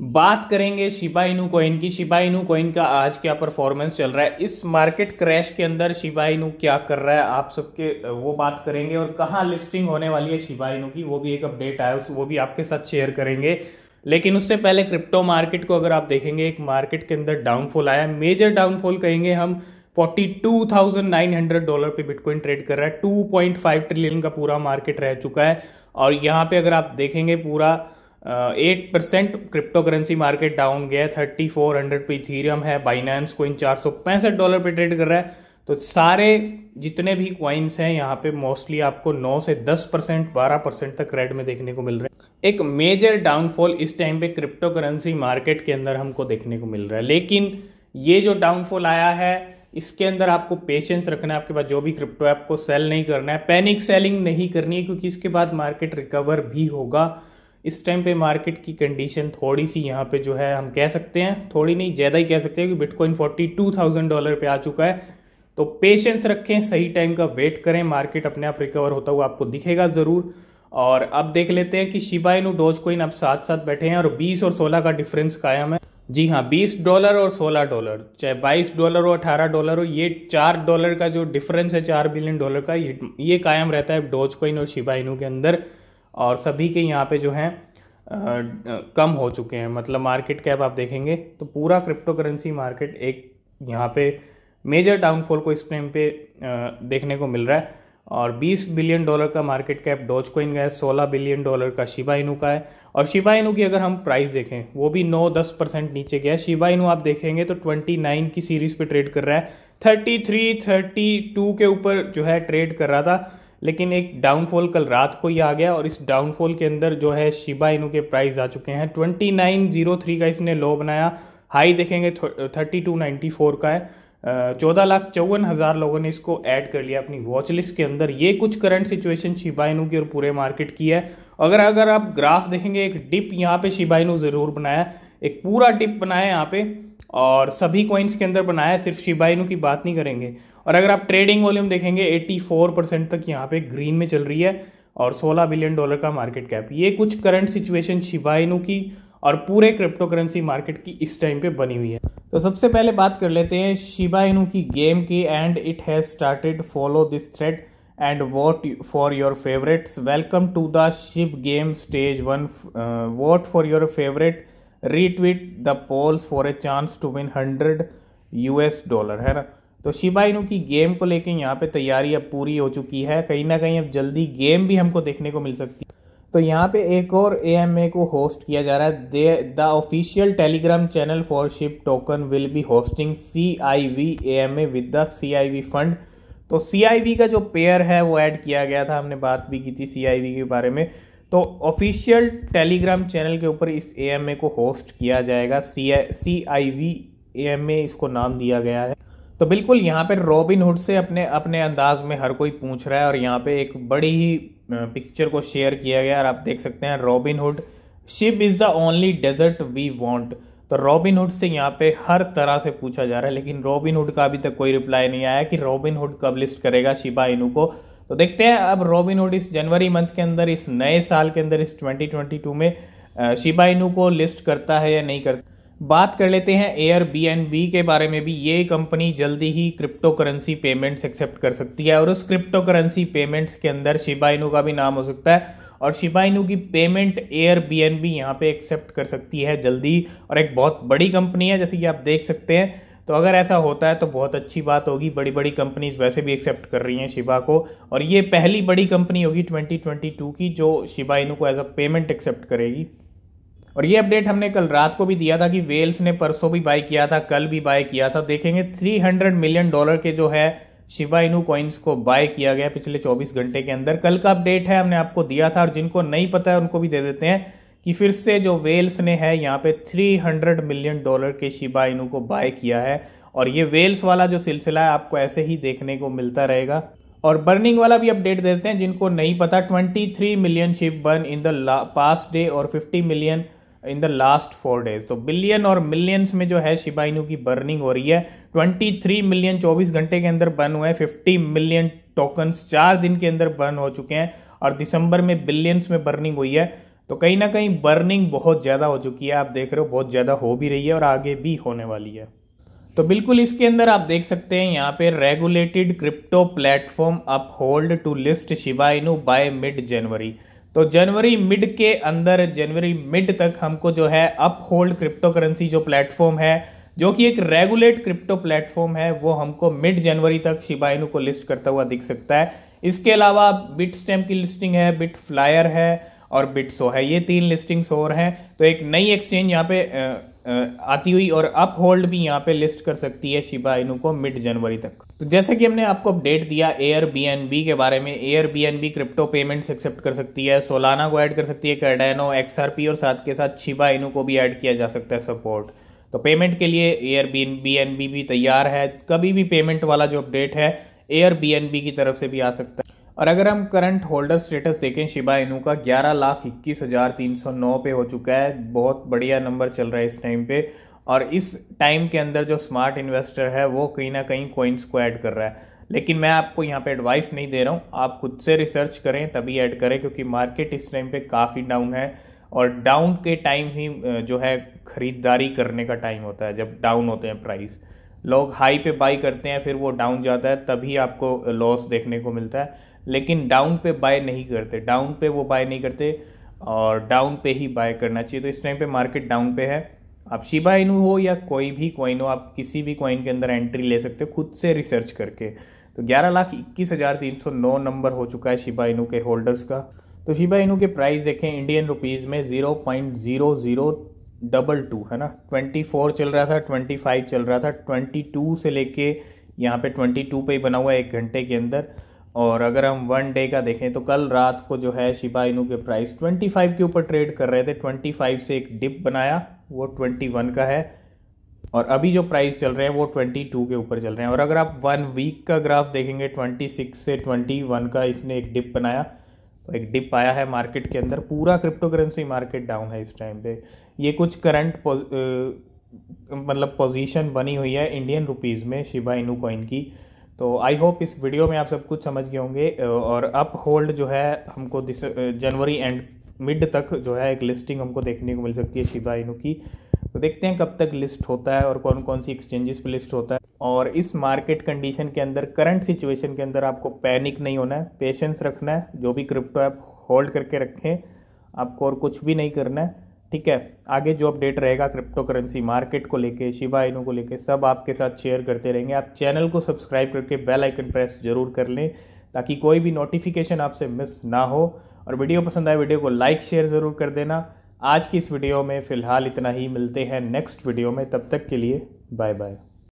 बात करेंगे Shiba Inu coin की शिबा इनू कॉइन का आज क्या परफॉर्मेंस चल रहा है इस मार्केट क्रैश के अंदर शिबा इनू क्या कर रहा है आप सबके वो बात करेंगे और कहाँ लिस्टिंग होने वाली है शिबा इनू की वो भी एक अपडेट आया उस वो भी आपके साथ शेयर करेंगे लेकिन उससे पहले क्रिप्टो मार्केट को अगर आप देखेंगे एक मार्केट के अंदर डाउनफॉल आया मेजर डाउनफॉल कहेंगे हम 42,900 डॉलर पे बिटकॉइन ट्रेड कर रहा है 2.5 ट्रिलियन का पूरा मार्केट रह चुका है और यहाँ पे अगर आप देखेंगे पूरा eight percent crypto currency market down गया है थर्टी फोर हंड्रेड पे थीरियम है बाइनेंस कोइन चार सौ पैंसठ डॉलर पे ट्रेड कर रहा है तो सारे जितने भी क्वाइंस हैं यहाँ पे मोस्टली आपको नौ से दस परसेंट बारह परसेंट तक रेड में देखने को मिल रहा है एक मेजर डाउनफॉल इस टाइम पे क्रिप्टो करेंसी मार्केट के अंदर हमको देखने को मिल रहा है लेकिन ये जो डाउनफॉल आया है इसके अंदर आपको पेशेंस रखना है आपके पास जो भी क्रिप्टो है आपको सेल नहीं करना है पैनिक सेलिंग नहीं करनी है क्योंकि इसके बाद मार्केट रिकवर भी होगा इस टाइम पे मार्केट की कंडीशन थोड़ी सी यहाँ पे जो है हम कह सकते हैं थोड़ी नहीं ज़्यादा ही कह सकते हैं कि Bitcoin forty two thousand dollar पे आ चुका है तो पेशेंस रखें सही टाइम का वेट करें मार्केट अपने आप रिकवर होता हुआ आपको दिखेगा ज़रूर और अब देख लेते हैं कि शिबाइनू डोज कोइन अब साथ साथ बैठे हैं और बीस और सोलह का डिफरेंस कायम है जी हाँ बीस डॉलर और सोलह डॉलर चाहे बाईस डॉलर हो अठारह डॉलर हो ये चार डॉलर का जो डिफरेंस है चार बिलियन डॉलर का ये ये कायम रहता है डोज कोइन और शिबाइनू के अंदर और सभी के यहाँ पे जो हैं कम हो चुके हैं मतलब मार्केट कैप आप देखेंगे तो पूरा क्रिप्टो करेंसी मार्केट एक यहाँ पे मेजर डाउनफॉल को इस टाइम पे देखने को मिल रहा है और 20 बिलियन डॉलर का मार्केट कैप डोज कोइन का है 16 बिलियन डॉलर का शिबा इनू का है और शिबा इनू की अगर हम प्राइस देखें वो भी 9-10 परसेंट नीचे गया है शिबा इनू आप देखेंगे तो 29 की सीरीज पे ट्रेड कर रहा है 33, 32 के ऊपर जो है ट्रेड कर रहा था लेकिन एक डाउनफॉल कल रात को ही आ गया और इस डाउनफॉल के अंदर जो है शिबा इनू के प्राइस आ चुके हैं ट्वेंटी नाइन जीरो थ्री का इसने लो बनाया हाई देखेंगे थर्टी टू नाइन्टी फोर का है चौदह लाख चौवन हज़ार लोगों ने इसको ऐड कर लिया अपनी वॉच लिस्ट के अंदर ये कुछ करंट सिचुएशन शिबाइनू की और पूरे मार्केट की है अगर अगर आप ग्राफ देखेंगे एक डिप यहाँ पे शिबाइनू ज़रूर बनाया एक पूरा डिप बनाया यहाँ पे और सभी कॉइन्स के अंदर बनाया सिर्फ शिबाइनू की बात नहीं करेंगे और अगर आप ट्रेडिंग वॉल्यूम देखेंगे 84 परसेंट तक यहाँ पे ग्रीन में चल रही है और 16 बिलियन डॉलर का मार्केट कैप ये कुछ करंट सिचुएशन शिवाइनू की और पूरे क्रिप्टो करेंसी मार्केट की इस टाइम पे बनी हुई है तो सबसे पहले बात कर लेते हैं शिवाइनू की गेम की and it has started follow this thread and vote for your favourites welcome to the SHIB game stage one vote for your favourite retweet the polls for a chance to win hundred US dollar है ना तो Shiba Inu की game को लेके यहाँ पे तैयारी अब पूरी हो चुकी है कहीं ना कहीं अब जल्दी गेम भी हमको देखने को मिल सकती है तो यहाँ पे एक और ए को होस्ट किया जा रहा है the official Telegram channel for SHIB token will be hosting C I V A M A with the C I V fund तो सी आई वी का जो पेयर है वो ऐड किया गया था हमने बात भी की थी सी आई वी के बारे में तो ऑफिशियल टेलीग्राम चैनल के ऊपर इस ए एम ए को होस्ट किया जाएगा सी आई वी ए एम ए इसको नाम दिया गया है तो बिल्कुल यहाँ पर रॉबिनहुड से अपने अपने अंदाज में हर कोई पूछ रहा है और यहाँ पे एक बड़ी ही पिक्चर को शेयर किया गया और आप देख सकते हैं Robin Hood SHIB is the only dessert we want तो रॉबिन हुड से यहाँ पे हर तरह से पूछा जा रहा है लेकिन रॉबिन हुड का अभी तक कोई रिप्लाई नहीं आया कि रॉबिनहुड कब लिस्ट करेगा शिबा इनू को तो देखते हैं अब रॉबिन हुड इस जनवरी मंथ के अंदर इस नए साल के अंदर इस 2022 में शिबा इनू को लिस्ट करता है या नहीं करता बात कर लेते हैं एयर बी एन बी के बारे में भी ये कंपनी जल्दी ही क्रिप्टो करेंसी पेमेंट्स एक्सेप्ट कर सकती है और उस क्रिप्टो करेंसी पेमेंट्स के अंदर शिबाइनू का भी नाम हो सकता है और शिबाइनू की payment Air B N B यहाँ पर एक्सेप्ट कर सकती है जल्दी और एक बहुत बड़ी कंपनी है जैसे कि आप देख सकते हैं तो अगर ऐसा होता है तो बहुत अच्छी बात होगी बड़ी बड़ी कंपनीज वैसे भी एक्सेप्ट कर रही हैं शिबा को और ये पहली बड़ी कंपनी होगी 2022 की जो शिबाइनू को एज अ पेमेंट एक्सेप्ट करेगी और ये अपडेट हमने कल रात को भी दिया था कि वेल्स ने परसों भी बाय किया था कल भी बाय किया था देखेंगे 300 मिलियन डॉलर के जो है शिवा इनू कॉइन्स को बाय किया गया पिछले 24 घंटे के अंदर कल का अपडेट है हमने आपको दिया था और जिनको नहीं पता है उनको भी दे देते हैं कि फिर से जो वेल्स ने है यहाँ पे 300 मिलियन डॉलर के शिबा इनू को बाय किया है और ये वेल्स वाला जो सिलसिला है आपको ऐसे ही देखने को मिलता रहेगा और बर्निंग वाला भी अपडेट देते हैं जिनको नहीं पता 23 million SHIB burn in the past day और 50 million in the last four days तो बिलियन और मिलियंस में जो है शिबाइनू की बर्निंग हो रही है 23 मिलियन 24 घंटे के अंदर बर्न हुए हैं 50 मिलियन टोकन्स चार दिन के अंदर बर्न हो चुके हैं और दिसंबर में बिलियंस में बर्निंग हुई है तो कहीं ना कहीं बर्निंग बहुत ज़्यादा हो चुकी है आप देख रहे हो बहुत ज़्यादा हो भी रही है और आगे भी होने वाली है तो बिल्कुल इसके अंदर आप देख सकते हैं यहाँ पे regulated crypto platform Uphold to list Shiba Inu by mid January तो जनवरी मिड के अंदर जनवरी मिड तक हमको जो है अप होल्ड क्रिप्टो करेंसी जो प्लेटफॉर्म है जो कि एक रेगुलेट क्रिप्टो प्लेटफॉर्म है वो हमको मिड जनवरी तक शिबाइनू को लिस्ट करता हुआ दिख सकता है इसके अलावा बिट स्टैम्प की लिस्टिंग है बिट फ्लायर है और बिटसो है ये तीन लिस्टिंग्स और हैं तो एक नई एक्सचेंज यहाँ पे आती हुई और अप होल्ड भी यहाँ पे लिस्ट कर सकती है शिबा इनू को मिड जनवरी तक तो जैसे कि हमने आपको अपडेट दिया एयर बी के बारे में Air B crypto payments accept कर सकती है सोलाना को ऐड कर सकती है कर्डेनो एक्सआरपी और साथ के साथ शिबा इनू को भी ऐड किया जा सकता है सपोर्ट तो पेमेंट के लिए एयर बी भी तैयार है कभी भी पेमेंट वाला जो अपडेट है एयर बी की तरफ से भी आ सकता है और अगर हम करंट होल्डर स्टेटस देखें शिबा इनू का ग्यारह लाख इक्कीस हज़ार तीन सौ नौ पे हो चुका है बहुत बढ़िया नंबर चल रहा है इस टाइम पे और इस टाइम के अंदर जो स्मार्ट इन्वेस्टर है वो कहीं ना कहीं कोइंस को ऐड कर रहा है लेकिन मैं आपको यहाँ पे एडवाइस नहीं दे रहा हूँ आप खुद से रिसर्च करें तभी ऐड करें क्योंकि मार्केट इस टाइम पे काफ़ी डाउन है और डाउन के टाइम ही जो है ख़रीदारी करने का टाइम होता है जब डाउन होते हैं प्राइस लोग हाई पे बाई करते हैं फिर वो डाउन जाता है तभी आपको लॉस देखने को मिलता है लेकिन डाउन पे बाय नहीं करते डाउन पे वो बाय नहीं करते और डाउन पे ही बाय करना चाहिए तो इस टाइम पे मार्केट डाउन पे है आप शिबा इनू हो या कोई भी कॉइन हो आप किसी भी कॉइन के अंदर एंट्री ले सकते हो खुद से रिसर्च करके तो ग्यारह लाख इक्कीस हज़ार तीन सौ नौ नंबर हो चुका है शिबा इनू के होल्डर्स का तो शिबा इनू के प्राइस देखें इंडियन रुपीज़ में zero point zero zero double two है ना ट्वेंटी फोर चल रहा था ट्वेंटी फाइव चल रहा था ट्वेंटी टू से लेके यहाँ पे ट्वेंटी टू पे ही बना हुआ है एक घंटे के अंदर और अगर हम वन डे का देखें तो कल रात को जो है शिबा इनू के प्राइस 25 के ऊपर ट्रेड कर रहे थे 25 से एक डिप बनाया वो 21 का है और अभी जो प्राइस चल रहे हैं वो 22 के ऊपर चल रहे हैं और अगर आप वन वीक का ग्राफ देखेंगे 26 से 21 का इसने एक डिप बनाया तो एक डिप आया है मार्केट के अंदर पूरा क्रिप्टो करेंसी मार्केट डाउन है इस टाइम पर ये कुछ करंट मतलब पोजिशन बनी हुई है इंडियन रुपीज़ में शिबा इनू कॉइन की तो आई होप इस वीडियो में आप सब कुछ समझ गए होंगे और अप होल्ड जो है हमको दिस जनवरी एंड मिड तक जो है एक लिस्टिंग हमको देखने को मिल सकती है शिबा इनू की तो देखते हैं कब तक लिस्ट होता है और कौन कौन सी एक्सचेंजेस पे लिस्ट होता है और इस मार्केट कंडीशन के अंदर करंट सिचुएशन के अंदर आपको पैनिक नहीं होना है पेशेंस रखना है जो भी क्रिप्टो ऐप होल्ड करके रखें आपको और कुछ भी नहीं करना है ठीक है आगे जो अपडेट रहेगा क्रिप्टो करेंसी मार्केट को लेके शिवा इनो को लेके सब आपके साथ शेयर करते रहेंगे आप चैनल को सब्सक्राइब करके बेल आइकन प्रेस जरूर कर लें ताकि कोई भी नोटिफिकेशन आपसे मिस ना हो और वीडियो पसंद आए वीडियो को लाइक शेयर ज़रूर कर देना आज की इस वीडियो में फ़िलहाल इतना ही मिलते हैं नेक्स्ट वीडियो में तब तक के लिए बाय बाय